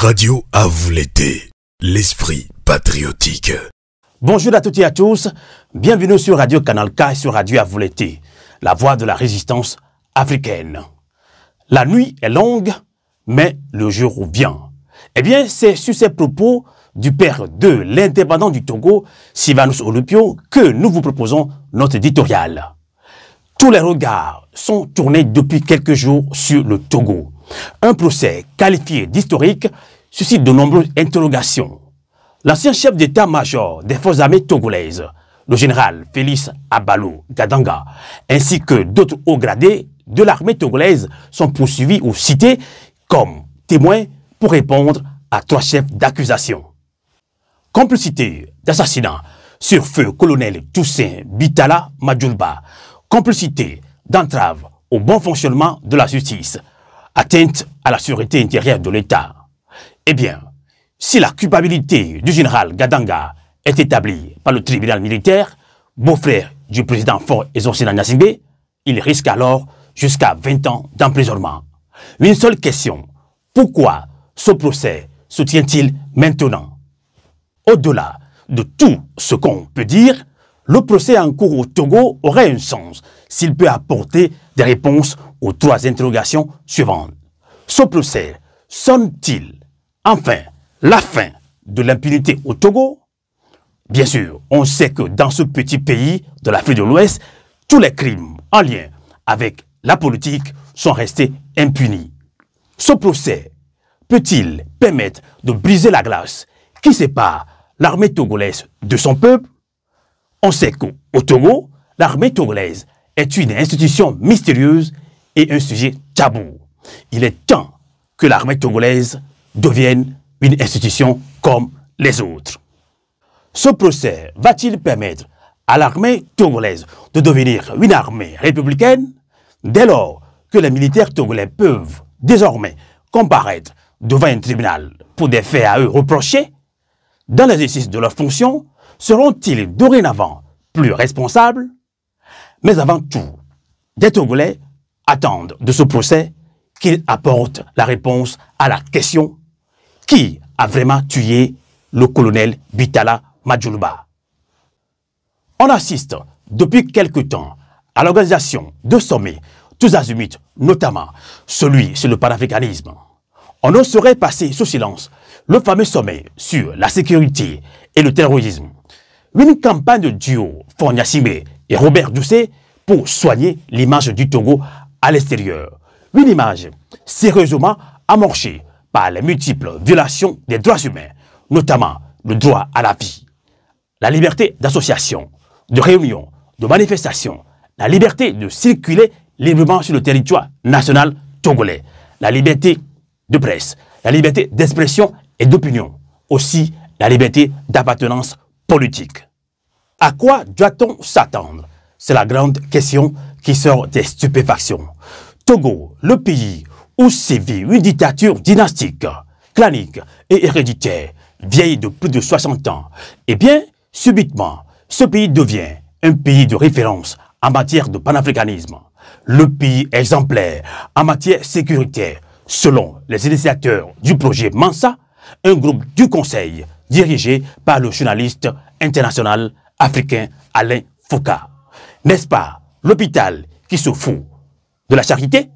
Radio à l'esprit patriotique. Bonjour à toutes et à tous, bienvenue sur Radio Canal K et sur Radio à la voix de la résistance africaine. La nuit est longue, mais le jour revient. Eh bien, c'est sur ces propos du père de l'indépendant du Togo, Sivanus Olupio, que nous vous proposons notre éditorial. Tous les regards sont tournés depuis quelques jours sur le Togo. Un procès qualifié d'historique suscite de nombreuses interrogations. L'ancien chef d'état-major des forces armées togolaises, le général Félix Abalo Gadanga, ainsi que d'autres hauts gradés de l'armée togolaise sont poursuivis ou cités comme témoins pour répondre à trois chefs d'accusation. Complicité d'assassinat sur feu colonel Toussaint Bitala Majulba. Complicité d'entrave au bon fonctionnement de la justice atteinte à la sûreté intérieure de l'État. Eh bien, si la culpabilité du général Gadanga est établie par le tribunal militaire, beau-frère du président fort Ezorsina Nasingbe, il risque alors jusqu'à 20 ans d'emprisonnement. Une seule question, pourquoi ce procès se tient-il maintenant Au-delà de tout ce qu'on peut dire, le procès en cours au Togo aurait un sens s'il peut apporter des réponses aux trois interrogations suivantes. Ce procès sonne-t-il enfin la fin de l'impunité au Togo Bien sûr, on sait que dans ce petit pays de l'Afrique de l'Ouest, tous les crimes en lien avec la politique sont restés impunis. Ce procès peut-il permettre de briser la glace qui sépare l'armée togolaise de son peuple on sait qu'au Togo, l'armée togolaise est une institution mystérieuse et un sujet tabou. Il est temps que l'armée togolaise devienne une institution comme les autres. Ce procès va-t-il permettre à l'armée togolaise de devenir une armée républicaine dès lors que les militaires togolais peuvent désormais comparaître devant un tribunal pour des faits à eux reprochés dans l'exercice de leurs fonctions seront-ils dorénavant plus responsables Mais avant tout, des Togolais attendent de ce procès qu'il apporte la réponse à la question qui a vraiment tué le colonel Bitala Majulba. On assiste depuis quelque temps à l'organisation de sommets, tous azimuts, notamment celui sur le panafricanisme. On ne saurait passer sous silence le fameux sommet sur la sécurité et le terrorisme une campagne de duo Fognasime et Robert Doucet pour soigner l'image du Togo à l'extérieur. Une image sérieusement amorchée par les multiples violations des droits humains, notamment le droit à la vie, la liberté d'association, de réunion, de manifestation, la liberté de circuler librement sur le territoire national togolais, la liberté de presse, la liberté d'expression et d'opinion, aussi la liberté d'appartenance politique. À quoi doit-on s'attendre C'est la grande question qui sort des stupéfactions. Togo, le pays où sévit une dictature dynastique, clanique et héréditaire, vieille de plus de 60 ans, eh bien, subitement, ce pays devient un pays de référence en matière de panafricanisme, le pays exemplaire en matière sécuritaire, selon les initiateurs du projet Mansa, un groupe du Conseil dirigé par le journaliste international africain Alain Foucault. N'est-ce pas l'hôpital qui se fout de la charité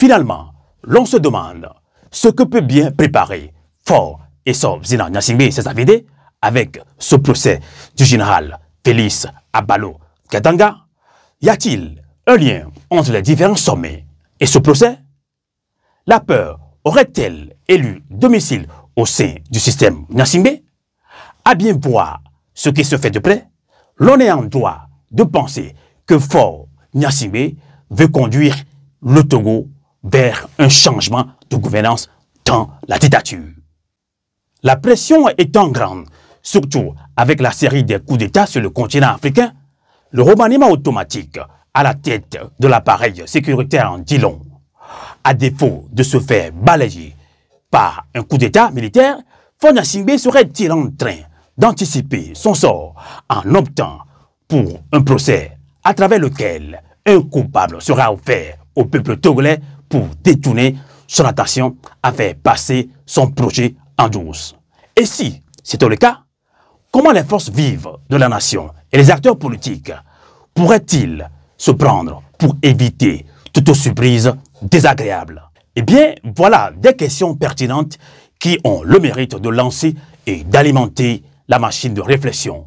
Finalement, l'on se demande ce que peut bien préparer fort et sauf Zina Nyasimbe Sesavidé avec ce procès du général Félix Abalo Katanga. Y a-t-il un lien entre les différents sommets et ce procès La peur aurait-elle élu domicile au sein du système Nyasimbe, à bien voir ce qui se fait de près, l'on est en droit de penser que Fort Nyasimbe veut conduire le Togo vers un changement de gouvernance dans la dictature. La pression étant grande, surtout avec la série des coups d'État sur le continent africain, le remaniement automatique à la tête de l'appareil sécuritaire en Dilon, À défaut de se faire balayer par un coup d'État militaire, Singbe serait-il en train d'anticiper son sort en optant pour un procès à travers lequel un coupable sera offert au peuple togolais pour détourner son attention à faire passer son projet en douce. Et si c'était le cas, comment les forces vives de la nation et les acteurs politiques pourraient-ils se prendre pour éviter toute surprise désagréable eh bien, voilà des questions pertinentes qui ont le mérite de lancer et d'alimenter la machine de réflexion.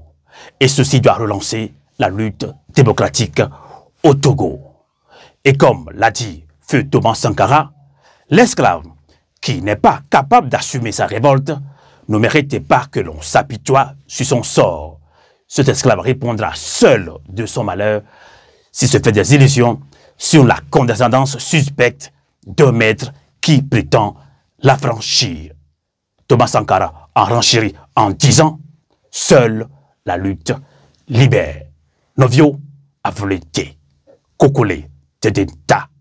Et ceci doit relancer la lutte démocratique au Togo. Et comme l'a dit feu Thomas Sankara, l'esclave qui n'est pas capable d'assumer sa révolte ne méritait pas que l'on s'apitoie sur son sort. Cet esclave répondra seul de son malheur si se fait des illusions sur la condescendance suspecte deux mètres, qui prétend la franchir. Thomas Sankara en renchérit en ans. Seule la lutte libère. Novio a volété. kokole, tete-ta.